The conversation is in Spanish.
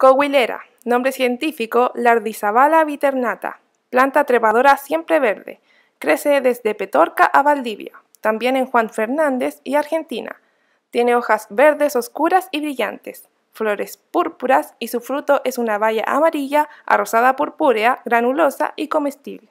Coahuilera. nombre científico Lardizabala viternata, planta trepadora siempre verde, crece desde Petorca a Valdivia, también en Juan Fernández y Argentina. Tiene hojas verdes oscuras y brillantes, flores púrpuras y su fruto es una baya amarilla arrosada purpúrea, granulosa y comestible.